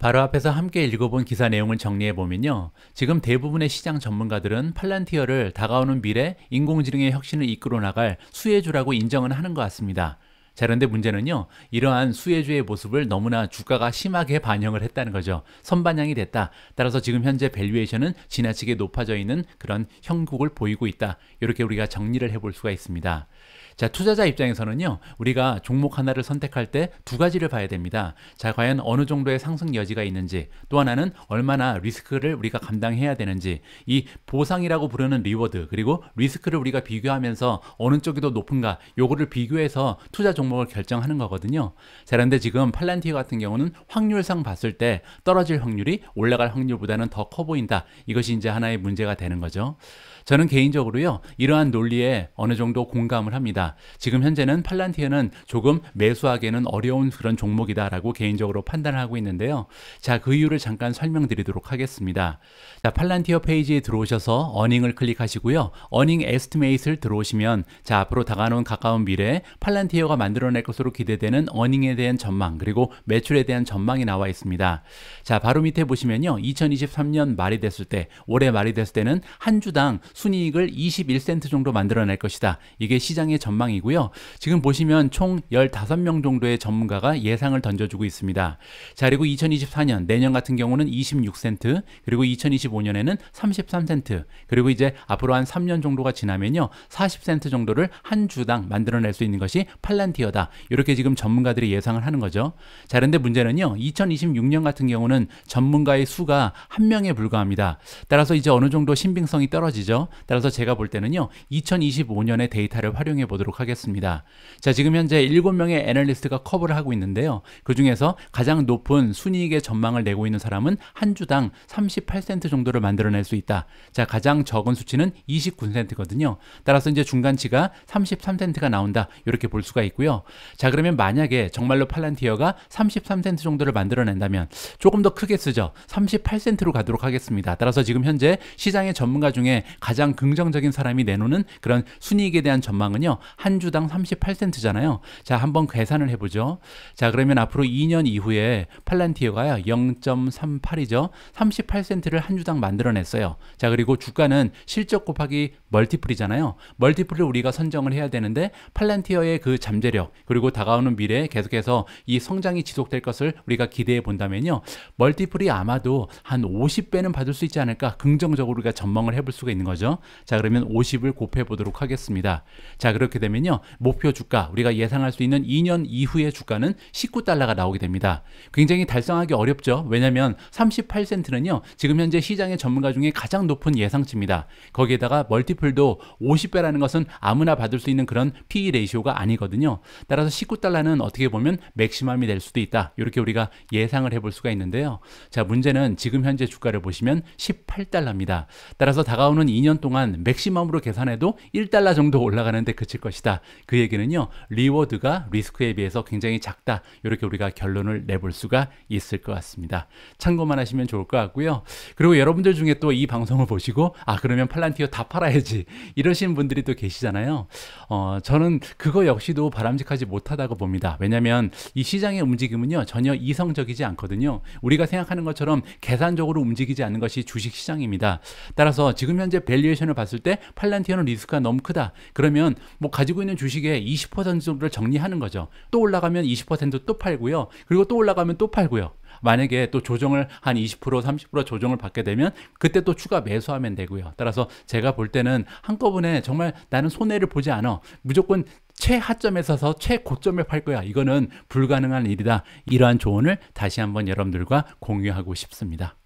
바로 앞에서 함께 읽어본 기사 내용을 정리해보면요. 지금 대부분의 시장 전문가들은 팔란티어를 다가오는 미래 인공지능의 혁신을 이끌어 나갈 수혜주라고 인정은 하는 것 같습니다. 자, 그런데 문제는요, 이러한 수혜주의 모습을 너무나 주가가 심하게 반영을 했다는 거죠. 선반향이 됐다. 따라서 지금 현재 밸류에이션은 지나치게 높아져 있는 그런 형국을 보이고 있다. 이렇게 우리가 정리를 해볼 수가 있습니다. 자, 투자자 입장에서는요, 우리가 종목 하나를 선택할 때 두 가지를 봐야 됩니다. 자, 과연 어느 정도의 상승 여지가 있는지, 또 하나는 얼마나 리스크를 우리가 감당해야 되는지, 이 보상이라고 부르는 리워드, 그리고 리스크를 우리가 비교하면서 어느 쪽이 더 높은가, 요거를 비교해서 투자 종목을 결정하는 거거든요. 자, 그런데 지금 팔란티어 같은 경우는 확률상 봤을 때 떨어질 확률이 올라갈 확률보다는 더 커 보인다. 이것이 이제 하나의 문제가 되는 거죠. 저는 개인적으로요, 이러한 논리에 어느 정도 공감을 합니다. 지금 현재는 팔란티어는 조금 매수하기에는 어려운 그런 종목이다라고 개인적으로 판단을 하고 있는데요. 자, 그 이유를 잠깐 설명드리도록 하겠습니다. 자, 팔란티어 페이지에 들어오셔서 어닝을 클릭하시고요. 어닝 에스티메이트를 들어오시면 자, 앞으로 다가오는 가까운 미래에 팔란티어가 만들어낼 것으로 기대되는 어닝에 대한 전망 그리고 매출에 대한 전망이 나와 있습니다. 자, 바로 밑에 보시면요. 2023년 말이 됐을 때, 올해 말이 됐을 때는 한 주당 순이익을 21센트 정도 만들어낼 것이다. 이게 시장의 전망이고요. 지금 보시면 총 15명 정도의 전문가가 예상을 던져주고 있습니다. 자, 그리고 2024년 내년 같은 경우는 26센트, 그리고 2025년에는 33센트, 그리고 이제 앞으로 한 3년 정도가 지나면요. 40센트 정도를 한 주당 만들어낼 수 있는 것이 팔란티어다. 이렇게 지금 전문가들이 예상을 하는 거죠. 자, 그런데 문제는요. 2026년 같은 경우는 전문가의 수가 한 명에 불과합니다. 따라서 이제 어느 정도 신빙성이 떨어지죠. 따라서 제가 볼 때는요. 2025년의 데이터를 활용해 보도록 하겠습니다. 자, 지금 현재 7명의 애널리스트가 커버를 하고 있는데요. 그 중에서 가장 높은 순이익의 전망을 내고 있는 사람은 한 주당 38센트 정도를 만들어낼 수 있다. 자, 가장 적은 수치는 29센트거든요. 따라서 이제 중간치가 33센트가 나온다. 이렇게 볼 수가 있고요. 자, 그러면 만약에 정말로 팔란티어가 33센트 정도를 만들어낸다면 조금 더 크게 쓰죠. 38센트로 가도록 하겠습니다. 따라서 지금 현재 시장의 전문가 중에 가장 가장 긍정적인 사람이 내놓는 그런 순이익에 대한 전망은요. 한 주당 38센트잖아요. 자, 한번 계산을 해보죠. 자, 그러면 앞으로 2년 이후에 팔란티어가 0.38이죠. 38센트를 한 주당 만들어냈어요. 자, 그리고 주가는 실적 곱하기 멀티플이잖아요. 멀티플을 우리가 선정을 해야 되는데 팔란티어의 그 잠재력 그리고 다가오는 미래에 계속해서 이 성장이 지속될 것을 우리가 기대해 본다면요. 멀티플이 아마도 한 50배는 받을 수 있지 않을까 긍정적으로 우리가 전망을 해볼 수가 있는 거죠. 거죠. 자, 그러면 50을 곱해 보도록 하겠습니다. 자, 그렇게 되면요. 목표 주가, 우리가 예상할 수 있는 2년 이후의 주가는 19달러가 나오게 됩니다. 굉장히 달성하기 어렵죠. 왜냐면 하 38센트는요. 지금 현재 시장의 전문가 중에 가장 높은 예상치입니다. 거기에다가 멀티플도 50배라는 것은 아무나 받을 수 있는 그런 PE 레이시오가 아니거든요. 따라서 19달러는 어떻게 보면 맥시멈이 될 수도 있다. 이렇게 우리가 예상을 해볼 수가 있는데요. 자, 문제는 지금 현재 주가를 보시면 18달러입니다. 따라서 다가오는 2년 2년 동안 맥시멈으로 계산해도 1달러 정도 올라가는데 그칠 것이다. 그 얘기는요. 리워드가 리스크에 비해서 굉장히 작다. 이렇게 우리가 결론을 내볼 수가 있을 것 같습니다. 참고만 하시면 좋을 것 같고요. 그리고 여러분들 중에 또 이 방송을 보시고 아 그러면 팔란티어 다 팔아야지 이러신 분들이 또 계시잖아요. 어, 저는 그거 역시도 바람직하지 못하다고 봅니다. 왜냐하면 이 시장의 움직임은요 전혀 이성적이지 않거든요. 우리가 생각하는 것처럼 계산적으로 움직이지 않는 것이 주식 시장입니다. 따라서 지금 현재 밸 밸리에이션을 봤을 때 팔란티어는 리스크가 너무 크다. 그러면 뭐 가지고 있는 주식의 20% 정도를 정리하는 거죠. 또 올라가면 20%또 팔고요. 그리고 또 올라가면 또 팔고요. 만약에 또 조정을 한 20% 30% 조정을 받게 되면 그때 또 추가 매수하면 되고요. 따라서 제가 볼 때는 한꺼번에 정말 나는 손해를 보지 않아. 무조건 최하점에 서서 최고점에 팔 거야. 이거는 불가능한 일이다. 이러한 조언을 다시 한번 여러분들과 공유하고 싶습니다.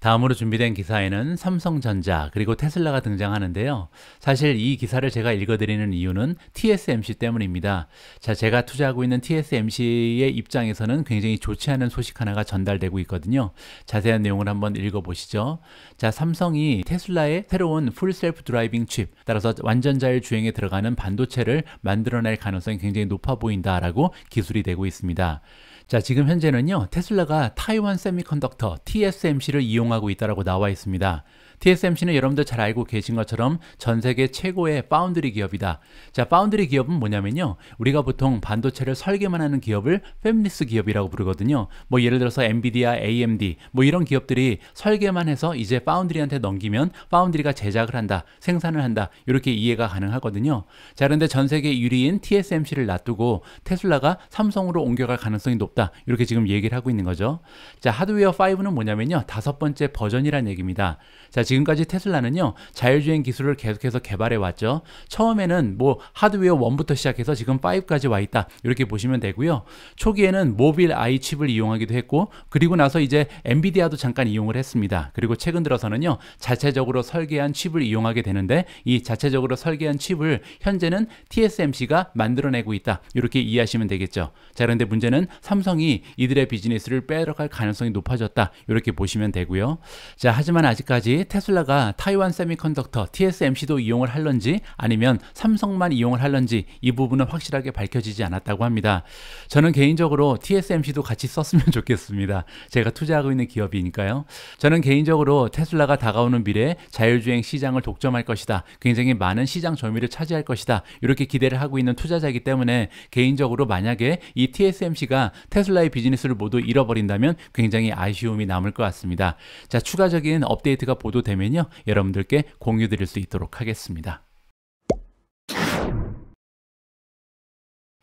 다음으로 준비된 기사에는 삼성전자 그리고 테슬라가 등장하는데요. 사실 이 기사를 제가 읽어드리는 이유는 TSMC 때문입니다. 자, 제가 투자하고 있는 TSMC의 입장에서는 굉장히 좋지 않은 소식 하나가 전달되고 있거든요. 자세한 내용을 한번 읽어보시죠. 자, 삼성이 테슬라의 새로운 풀 셀프 드라이빙 칩, 따라서 완전 자율주행에 들어가는 반도체를 만들어낼 가능성이 굉장히 높아 보인다라고 기술이 되고 있습니다. 자, 지금 현재는요, 테슬라가 타이완 세미컨덕터 TSMC를 이용하고 있다고 나와 있습니다. TSMC는 여러분들 잘 알고 계신 것처럼 전 세계 최고의 파운드리 기업이다. 자, 파운드리 기업은 뭐냐면요. 우리가 보통 반도체를 설계만 하는 기업을 페미니스 기업이라고 부르거든요. 뭐 예를 들어서 엔비디아, AMD 뭐 이런 기업들이 설계만 해서 이제 파운드리한테 넘기면 파운드리가 제작을 한다, 생산을 한다 이렇게 이해가 가능하거든요. 자, 그런데 전 세계 유리인 TSMC를 놔두고 테슬라가 삼성으로 옮겨갈 가능성이 높다 이렇게 지금 얘기를 하고 있는 거죠. 자, 하드웨어 5는 뭐냐면요. 다섯 번째 버전이란 얘기입니다. 자, 지금까지 테슬라는요 자율주행 기술을 계속해서 개발해 왔죠 처음에는 뭐 하드웨어 1부터 시작해서 지금 5까지 와 있다 이렇게 보시면 되고요 초기에는 모빌 아이 칩을 이용하기도 했고 그리고 나서 이제 엔비디아도 잠깐 이용을 했습니다 그리고 최근 들어서는요 자체적으로 설계한 칩을 이용하게 되는데 이 자체적으로 설계한 칩을 현재는 TSMC가 만들어내고 있다 이렇게 이해하시면 되겠죠 자 그런데 문제는 삼성이 이들의 비즈니스를 빼러갈 가능성이 높아졌다 이렇게 보시면 되고요 자 하지만 아직까지 테슬라 테슬라가 타이완 세미컨덕터 TSMC도 이용을 할런지 아니면 삼성만 이용을 할런지 이 부분은 확실하게 밝혀지지 않았다고 합니다. 저는 개인적으로 TSMC도 같이 썼으면 <laughs> 좋겠습니다. 제가 투자하고 있는 기업이니까요. 저는 개인적으로 테슬라가 다가오는 미래에 자율주행 시장을 독점할 것이다. 굉장히 많은 시장 점유를 차지할 것이다. 이렇게 기대를 하고 있는 투자자이기 때문에 개인적으로 만약에 이 TSMC가 테슬라의 비즈니스를 모두 잃어버린다면 굉장히 아쉬움이 남을 것 같습니다. 자, 추가적인 업데이트가 보도됩니다. 되면요. 여러분들께 공유 드릴 수 있도록 하겠습니다.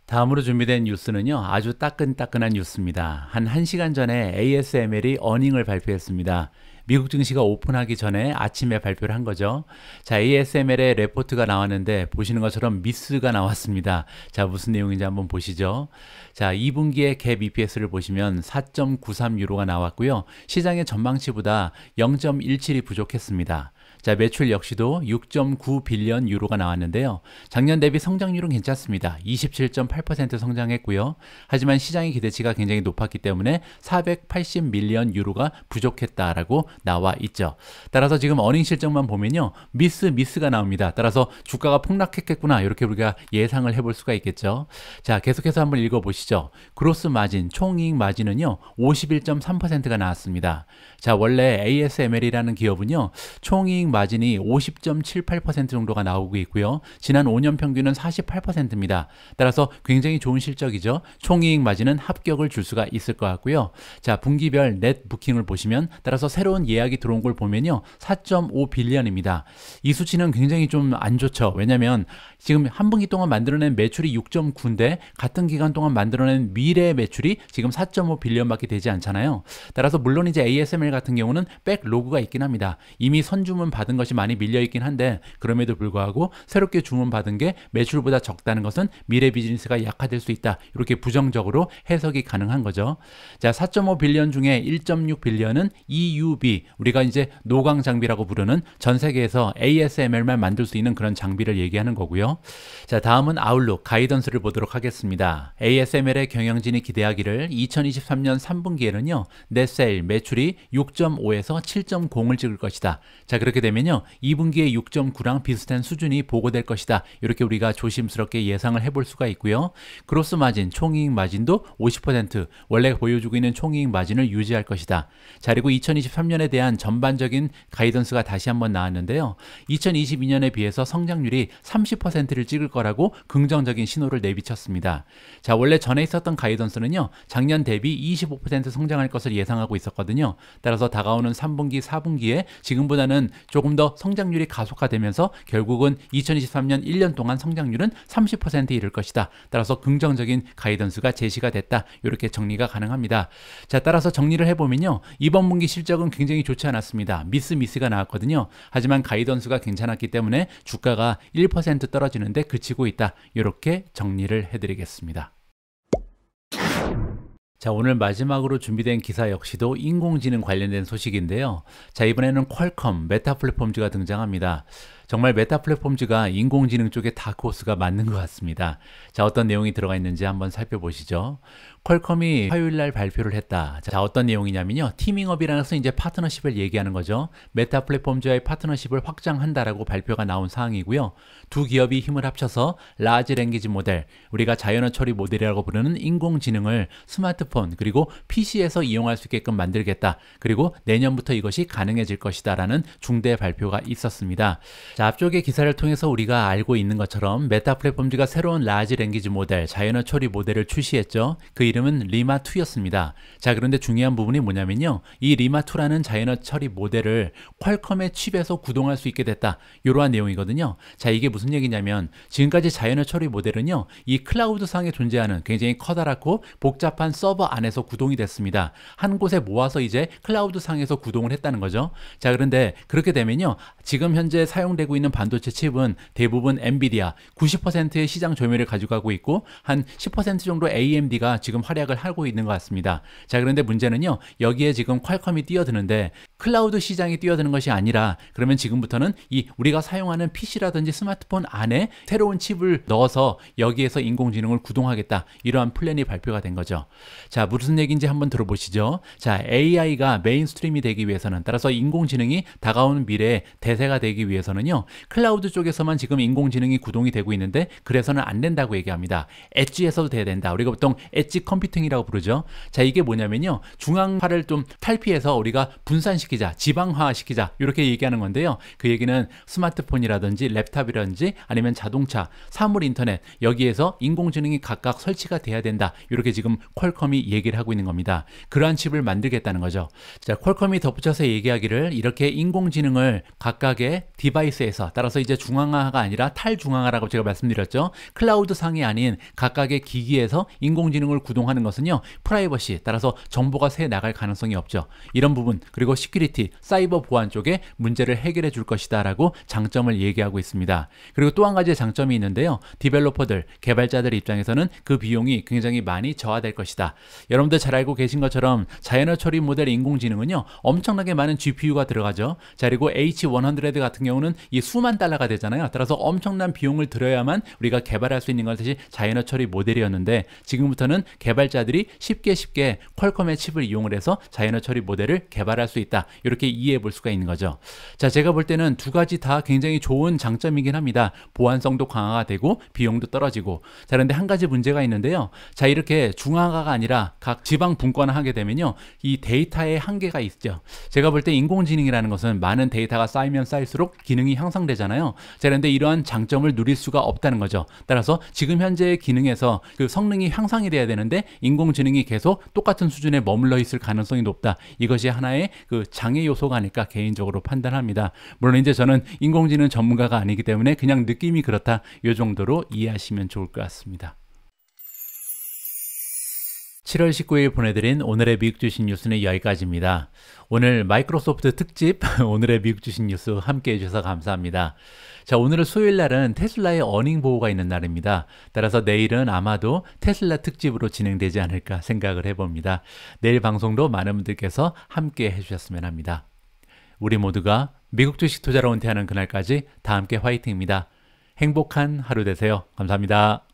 다음으로 준비된 뉴스는요, 아주 따끈따끈한 뉴스입니다. 한 1시간 전에 ASML이 어닝을 발표했습니다. 미국 증시가 오픈하기 전에 아침에 발표를 한 거죠. 자, ASML의 레포트가 나왔는데 보시는 것처럼 미스가 나왔습니다. 자, 무슨 내용인지 한번 보시죠. 자, 2분기의 갭 EPS를 보시면 4.93 유로가 나왔고요. 시장의 전망치보다 0.17이 부족했습니다. 자, 매출 역시도 6.9 빌리언 유로가 나왔는데요. 작년 대비 성장률은 괜찮습니다. 27.8% 성장했고요. 하지만 시장의 기대치가 굉장히 높았기 때문에 480 밀리언 유로가 부족했다라고 나와 있죠. 따라서 지금 어닝 실적만 보면요. 미스 미스가 나옵니다. 따라서 주가가 폭락했겠구나. 이렇게 우리가 예상을 해볼 수가 있겠죠. 자, 계속해서 한번 읽어 보시죠. 그로스 마진, 총이익 마진은요. 51.3%가 나왔습니다. 자, 원래 ASML이라는 기업은요. 총이익 마진이 50.78% 정도가 나오고 있고요. 지난 5년 평균은 48%입니다. 따라서 굉장히 좋은 실적이죠. 총이익 마진은 합격을 줄 수가 있을 것 같고요. 자, 분기별 넷 부킹을 보시면 따라서 새로운 예약이 들어온 걸 보면요. 4.5 빌리언입니다. 이 수치는 굉장히 좀 안 좋죠. 왜냐면 지금 한 분기 동안 만들어낸 매출이 6.9인데 같은 기간 동안 만들어낸 미래 의 매출이 지금 4.5 빌리언밖에 되지 않잖아요. 따라서 물론 이제 ASML 같은 경우는 백로그가 있긴 합니다. 이미 선주문 받은 받은 것이 많이 밀려 있긴 한데 그럼에도 불구하고 새롭게 주문받은 게 매출보다 적다는 것은 미래 비즈니스가 약화될 수 있다. 이렇게 부정적으로 해석이 가능한 거죠. 자, 4.5 빌리언 중에 1.6 빌리언은 EUB 우리가 이제 노광 장비라고 부르는 전 세계에서 ASML만 만들 수 있는 그런 장비를 얘기하는 거고요. 자, 다음은 아울룩 가이던스를 보도록 하겠습니다. ASML의 경영진이 기대하기를 2023년 3분기에는요. 넷셀 매출이 6.5에서 7.0을 찍을 것이다. 자, 그렇게 되면 되면요. 2분기에 6.9랑 비슷한 수준이 보고될 것이다. 이렇게 우리가 조심스럽게 예상을 해볼 수가 있고요. 그로스 마진, 총이익 마진도 50% 원래 보여주고 있는 총이익 마진을 유지할 것이다. 자, 그리고 2023년에 대한 전반적인 가이던스가 다시 한번 나왔는데요. 2022년에 비해서 성장률이 30%를 찍을 거라고 긍정적인 신호를 내비쳤습니다. 자, 원래 전에 있었던 가이던스는요. 작년 대비 25% 성장할 것을 예상하고 있었거든요. 따라서 다가오는 3분기, 4분기에 지금보다는 조금 더 성장률이 가속화되면서 결국은 2023년 1년 동안 성장률은 30%에 이를 것이다. 따라서 긍정적인 가이던스가 제시가 됐다. 이렇게 정리가 가능합니다. 자, 따라서 정리를 해보면요. 이번 분기 실적은 굉장히 좋지 않았습니다. 미스 미스가 나왔거든요. 하지만 가이던스가 괜찮았기 때문에 주가가 1% 떨어지는데 그치고 있다. 이렇게 정리를 해드리겠습니다. 자, 오늘 마지막으로 준비된 기사 역시도 인공지능 관련된 소식인데요. 자, 이번에는 퀄컴, 메타 플랫폼즈가 등장합니다. 정말 메타 플랫폼즈가 인공지능 쪽에 다크호스가 맞는 것 같습니다. 자, 어떤 내용이 들어가 있는지 한번 살펴보시죠. 퀄컴이 화요일 날 발표를 했다. 자, 어떤 내용이냐면요. 티밍업이라는 것은 이제 파트너십을 얘기하는 거죠. 메타 플랫폼즈와의 파트너십을 확장한다라고 발표가 나온 사항이고요. 두 기업이 힘을 합쳐서 라지 랭귀지 모델, 우리가 자연어 처리 모델이라고 부르는 인공지능을 스마트폰 그리고 PC에서 이용할 수 있게끔 만들겠다. 그리고 내년부터 이것이 가능해질 것이다라는 중대 발표가 있었습니다. 자, 앞쪽의 기사를 통해서 우리가 알고 있는 것처럼 메타 플랫폼즈가 새로운 라지 랭귀지 모델, 자연어 처리 모델을 출시했죠. 그 이름은 리마2였습니다. 자, 그런데 중요한 부분이 뭐냐면요. 이 리마2라는 자연어 처리 모델을 퀄컴의 칩에서 구동할 수 있게 됐다. 이러한 내용이거든요. 자, 이게 무슨 얘기냐면 지금까지 자연어 처리 모델은요. 이 클라우드 상에 존재하는 굉장히 커다랗고 복잡한 서버 안에서 구동이 됐습니다. 한 곳에 모아서 이제 클라우드 상에서 구동을 했다는 거죠. 자, 그런데 그렇게 되면요. 지금 현재 사용되고 있는 반도체 칩은 대부분 엔비디아 90%의 시장 점유율을 가져가고 있고 한 10% 정도 AMD가 지금 활약을 하고 있는 것 같습니다. 자 그런데 문제는요 여기에 지금 퀄컴이 뛰어드는데 클라우드 시장에 뛰어드는 것이 아니라 그러면 지금부터는 이 우리가 사용하는 PC라든지 스마트폰 안에 새로운 칩을 넣어서 여기에서 인공지능을 구동하겠다 이러한 플랜이 발표가 된 거죠 자 무슨 얘기인지 한번 들어보시죠 자 AI가 메인스트림이 되기 위해서는 따라서 인공지능이 다가오는 미래에 대세가 되기 위해서는요 클라우드 쪽에서만 지금 인공지능이 구동이 되고 있는데 그래서는 안 된다고 얘기합니다 엣지에서도 돼야 된다 우리가 보통 엣지 컴퓨팅이라고 부르죠 자 이게 뭐냐면요 중앙파를 좀 탈피해서 우리가 분산시 소형시키자, 지방화시키자 이렇게 얘기하는 건데요. 그 얘기는 스마트폰이라든지 랩탑이라든지 아니면 자동차, 사물 인터넷 여기에서 인공지능이 각각 설치가 돼야 된다. 이렇게 지금 퀄컴이 얘기를 하고 있는 겁니다. 그러한 칩을 만들겠다는 거죠. 자, 퀄컴이 덧붙여서 얘기하기를 이렇게 인공지능을 각각의 디바이스에서 따라서 이제 중앙화가 아니라 탈중앙화라고 제가 말씀드렸죠. 클라우드 상이 아닌 각각의 기기에서 인공지능을 구동하는 것은요. 프라이버시 따라서 정보가 새 나갈 가능성이 없죠. 이런 부분 그리고 시 시큐리티, 사이버 보안 쪽에 문제를 해결해 줄 것이다 라고 장점을 얘기하고 있습니다. 그리고 또 한가지 장점이 있는데요. 디벨로퍼들, 개발자들 입장에서는 그 비용이 굉장히 많이 저하될 것이다. 여러분들 잘 알고 계신 것처럼 자연어 처리 모델 인공지능은요. 엄청나게 많은 GPU가 들어가죠. 자, 그리고 H100 같은 경우는 이 수만 달러가 되잖아요. 따라서 엄청난 비용을 들여야만 우리가 개발할 수 있는 것이 자연어 처리 모델이었는데 지금부터는 개발자들이 쉽게 쉽게 퀄컴의 칩을 이용을 해서 자연어 처리 모델을 개발할 수 있다. 이렇게 이해해 볼 수가 있는 거죠. 자, 제가 볼 때는 두 가지 다 굉장히 좋은 장점이긴 합니다. 보안성도 강화가 되고 비용도 떨어지고. 자, 그런데 한 가지 문제가 있는데요. 자, 이렇게 중앙화가 아니라 각 지방 분권화 하게 되면요. 이 데이터의 한계가 있죠. 제가 볼 때 인공지능이라는 것은 많은 데이터가 쌓이면 쌓일수록 기능이 향상되잖아요. 자, 그런데 이러한 장점을 누릴 수가 없다는 거죠. 따라서 지금 현재의 기능에서 그 성능이 향상이 돼야 되는데 인공지능이 계속 똑같은 수준에 머물러 있을 가능성이 높다. 이것이 하나의 그 장애 요소가 아닐까 개인적으로 판단합니다. 물론 이제 저는 인공지능 전문가가 아니기 때문에 그냥 느낌이 그렇다 이 정도로 이해하시면 좋을 것 같습니다. 7월 19일 보내드린 오늘의 미국 주신 뉴스는 여기까지입니다. 오늘 마이크로소프트 특집 <laughs> 오늘의 미국 주신 뉴스 함께 해주셔서 감사합니다. 자, 오늘은 수요일 날은 테슬라의 어닝 보호가 있는 날입니다. 따라서 내일은 아마도 테슬라 특집으로 진행되지 않을까 생각을 해봅니다. 내일 방송도 많은 분들께서 함께 해주셨으면 합니다. 우리 모두가 미국 주식 투자로 은퇴하는 그날까지 다 함께 화이팅입니다. 행복한 하루 되세요. 감사합니다.